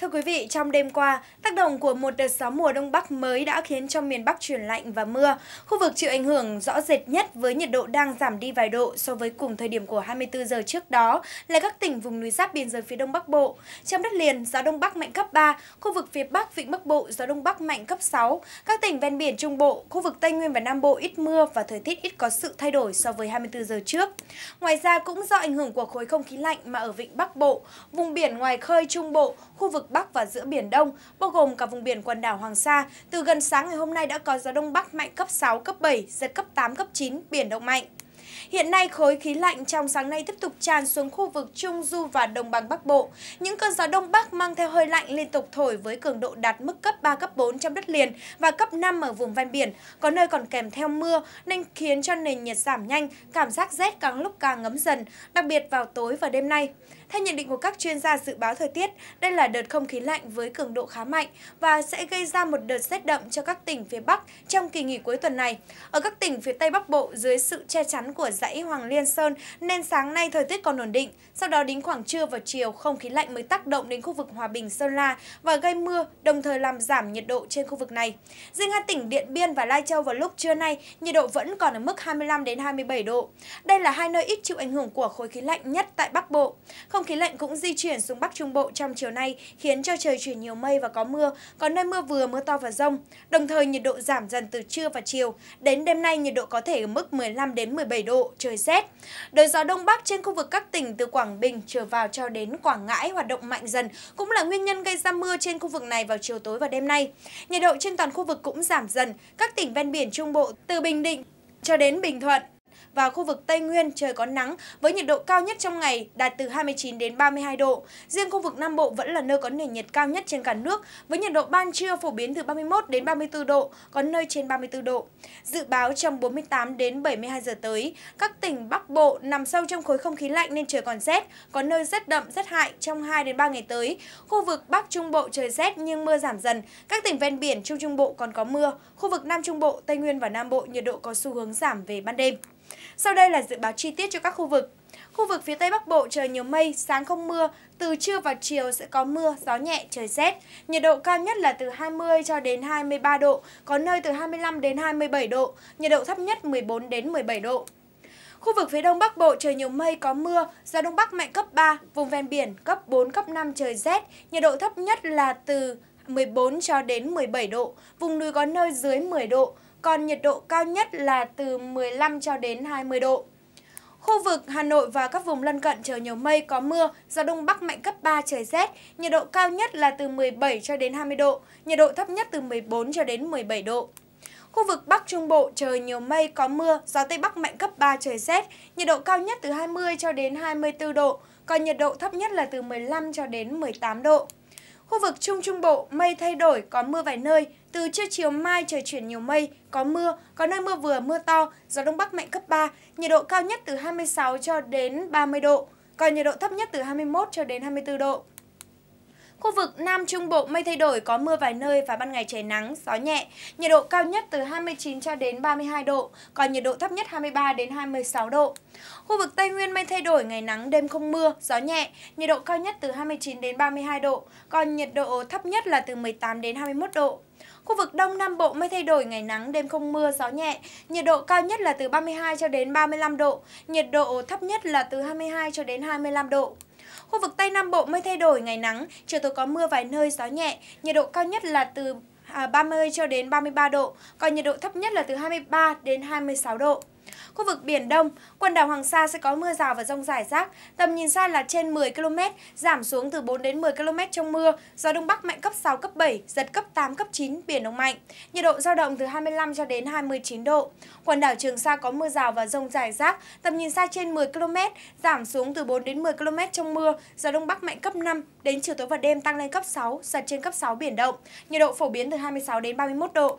Thưa quý vị, trong đêm qua, tác động của một đợt gió mùa đông bắc mới đã khiến cho miền Bắc chuyển lạnh và mưa. Khu vực chịu ảnh hưởng rõ rệt nhất với nhiệt độ đang giảm đi vài độ so với cùng thời điểm của 24 giờ trước đó là các tỉnh vùng núi giáp biên giới phía đông bắc bộ. Trong đất liền, gió đông bắc mạnh cấp 3, khu vực phía bắc vịnh bắc bộ gió đông bắc mạnh cấp 6. Các tỉnh ven biển trung bộ, khu vực Tây Nguyên và Nam Bộ ít mưa và thời tiết ít có sự thay đổi so với 24 giờ trước. Ngoài ra cũng do ảnh hưởng của khối không khí lạnh mà ở vịnh Bắc Bộ, vùng biển ngoài khơi trung bộ, khu vực vực Bắc và giữa Biển Đông, bao gồm cả vùng biển quần đảo Hoàng Sa, từ gần sáng ngày hôm nay đã có gió Đông Bắc mạnh cấp 6, cấp 7, giật cấp 8, cấp 9, biển động mạnh. Hiện nay, khối khí lạnh trong sáng nay tiếp tục tràn xuống khu vực Trung Du và Đồng bằng Bắc Bộ. Những cơn gió Đông Bắc mang theo hơi lạnh liên tục thổi với cường độ đạt mức cấp 3, cấp 4 trong đất liền và cấp 5 ở vùng ven biển, có nơi còn kèm theo mưa nên khiến cho nền nhiệt giảm nhanh, cảm giác rét càng lúc càng ngấm dần, đặc biệt vào tối và đêm nay. Theo nhận định của các chuyên gia dự báo thời tiết, đây là đợt không khí lạnh với cường độ khá mạnh và sẽ gây ra một đợt rét đậm cho các tỉnh phía Bắc trong kỳ nghỉ cuối tuần này. Ở các tỉnh phía Tây Bắc Bộ dưới sự che chắn của của dãy Hoàng Liên Sơn nên sáng nay thời tiết còn ổn định. Sau đó đến khoảng trưa và chiều, không khí lạnh mới tác động đến khu vực Hòa Bình, Sơn La và gây mưa, đồng thời làm giảm nhiệt độ trên khu vực này. Riêng hai tỉnh Điện Biên và Lai Châu vào lúc trưa nay, nhiệt độ vẫn còn ở mức 25 đến 27 độ. Đây là hai nơi ít chịu ảnh hưởng của khối khí lạnh nhất tại Bắc Bộ. Không khí lạnh cũng di chuyển xuống Bắc Trung Bộ trong chiều nay, khiến cho trời chuyển nhiều mây và có mưa, có nơi mưa vừa mưa to và rông. Đồng thời nhiệt độ giảm dần từ trưa và chiều. Đến đêm nay nhiệt độ có thể ở mức 15 đến 17 độ độ, trời rét. Đời gió Đông Bắc trên khu vực các tỉnh từ Quảng Bình trở vào cho đến Quảng Ngãi hoạt động mạnh dần cũng là nguyên nhân gây ra mưa trên khu vực này vào chiều tối và đêm nay. Nhiệt độ trên toàn khu vực cũng giảm dần, các tỉnh ven biển Trung Bộ từ Bình Định cho đến Bình Thuận và khu vực Tây Nguyên trời có nắng với nhiệt độ cao nhất trong ngày đạt từ 29 đến 32 độ. Riêng khu vực Nam Bộ vẫn là nơi có nền nhiệt cao nhất trên cả nước với nhiệt độ ban trưa phổ biến từ 31 đến 34 độ, có nơi trên 34 độ. Dự báo trong 48 đến 72 giờ tới, các tỉnh Bắc Bộ nằm sâu trong khối không khí lạnh nên trời còn rét, có nơi rất đậm rất hại trong 2 đến 3 ngày tới. Khu vực Bắc Trung Bộ trời rét nhưng mưa giảm dần. Các tỉnh ven biển Trung Trung Bộ còn có mưa. Khu vực Nam Trung Bộ, Tây Nguyên và Nam Bộ nhiệt độ có xu hướng giảm về ban đêm. Sau đây là dự báo chi tiết cho các khu vực. Khu vực phía Tây Bắc Bộ trời nhiều mây, sáng không mưa, từ trưa vào chiều sẽ có mưa, gió nhẹ, trời rét. Nhiệt độ cao nhất là từ 20 cho đến 23 độ, có nơi từ 25 đến 27 độ, nhiệt độ thấp nhất 14 đến 17 độ. Khu vực phía Đông Bắc Bộ trời nhiều mây có mưa, gió Đông Bắc mạnh cấp 3, vùng ven biển cấp 4, cấp 5 trời rét, nhiệt độ thấp nhất là từ 14 cho đến 17 độ, vùng núi có nơi dưới 10 độ, còn nhiệt độ cao nhất là từ 15 cho đến 20 độ. Khu vực Hà Nội và các vùng lân cận trời nhiều mây, có mưa, gió đông bắc mạnh cấp 3, trời rét, nhiệt độ cao nhất là từ 17 cho đến 20 độ, nhiệt độ thấp nhất từ 14 cho đến 17 độ. Khu vực Bắc Trung Bộ trời nhiều mây, có mưa, gió Tây Bắc mạnh cấp 3, trời rét, nhiệt độ cao nhất từ 20 cho đến 24 độ, còn nhiệt độ thấp nhất là từ 15 cho đến 18 độ. Khu vực Trung Trung Bộ, mây thay đổi, có mưa vài nơi, từ trưa chiều mai trời chuyển nhiều mây, có mưa, có nơi mưa vừa, mưa to, gió đông bắc mạnh cấp 3, nhiệt độ cao nhất từ 26 cho đến 30 độ, còn nhiệt độ thấp nhất từ 21 cho đến 24 độ. Khu vực Nam Trung Bộ mây thay đổi có mưa vài nơi và ban ngày trời nắng, gió nhẹ. Nhiệt độ cao nhất từ 29 cho đến 32 độ, còn nhiệt độ thấp nhất 23 đến 26 độ. Khu vực Tây Nguyên mây thay đổi, ngày nắng, đêm không mưa, gió nhẹ. Nhiệt độ cao nhất từ 29 đến 32 độ, còn nhiệt độ thấp nhất là từ 18 đến 21 độ. Khu vực Đông Nam Bộ mây thay đổi, ngày nắng, đêm không mưa, gió nhẹ. Nhiệt độ cao nhất là từ 32 cho đến 35 độ, nhiệt độ thấp nhất là từ 22 cho đến 25 độ. Khu vực Tây Nam Bộ mới thay đổi, ngày nắng, chiều tối có mưa vài nơi, gió nhẹ, nhiệt độ cao nhất là từ 30 à, cho đến 33 độ, còn nhiệt độ thấp nhất là từ 23 đến 26 độ. Khu vực Biển Đông, quần đảo Hoàng Sa sẽ có mưa rào và rông rải rác, tầm nhìn xa là trên 10 km, giảm xuống từ 4 đến 10 km trong mưa, gió Đông Bắc mạnh cấp 6, cấp 7, giật cấp 8, cấp 9, biển động mạnh. Nhiệt độ giao động từ 25 cho đến 29 độ. Quần đảo Trường Sa có mưa rào và rông rải rác, tầm nhìn xa trên 10 km, giảm xuống từ 4 đến 10 km trong mưa, gió Đông Bắc mạnh cấp 5, đến chiều tối và đêm tăng lên cấp 6, giật trên cấp 6 biển động. Nhiệt độ phổ biến từ 26 đến 31 độ.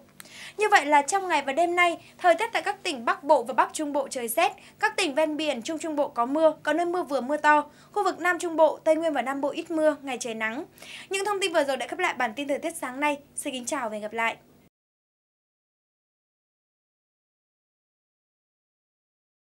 Như vậy là trong ngày và đêm nay, thời tiết tại các tỉnh Bắc Bộ và Bắc Trung Bộ trời rét, các tỉnh ven biển Trung Trung Bộ có mưa, có nơi mưa vừa mưa to, khu vực Nam Trung Bộ, Tây Nguyên và Nam Bộ ít mưa, ngày trời nắng. Những thông tin vừa rồi đã khép lại bản tin thời tiết sáng nay. Xin kính chào và hẹn gặp lại.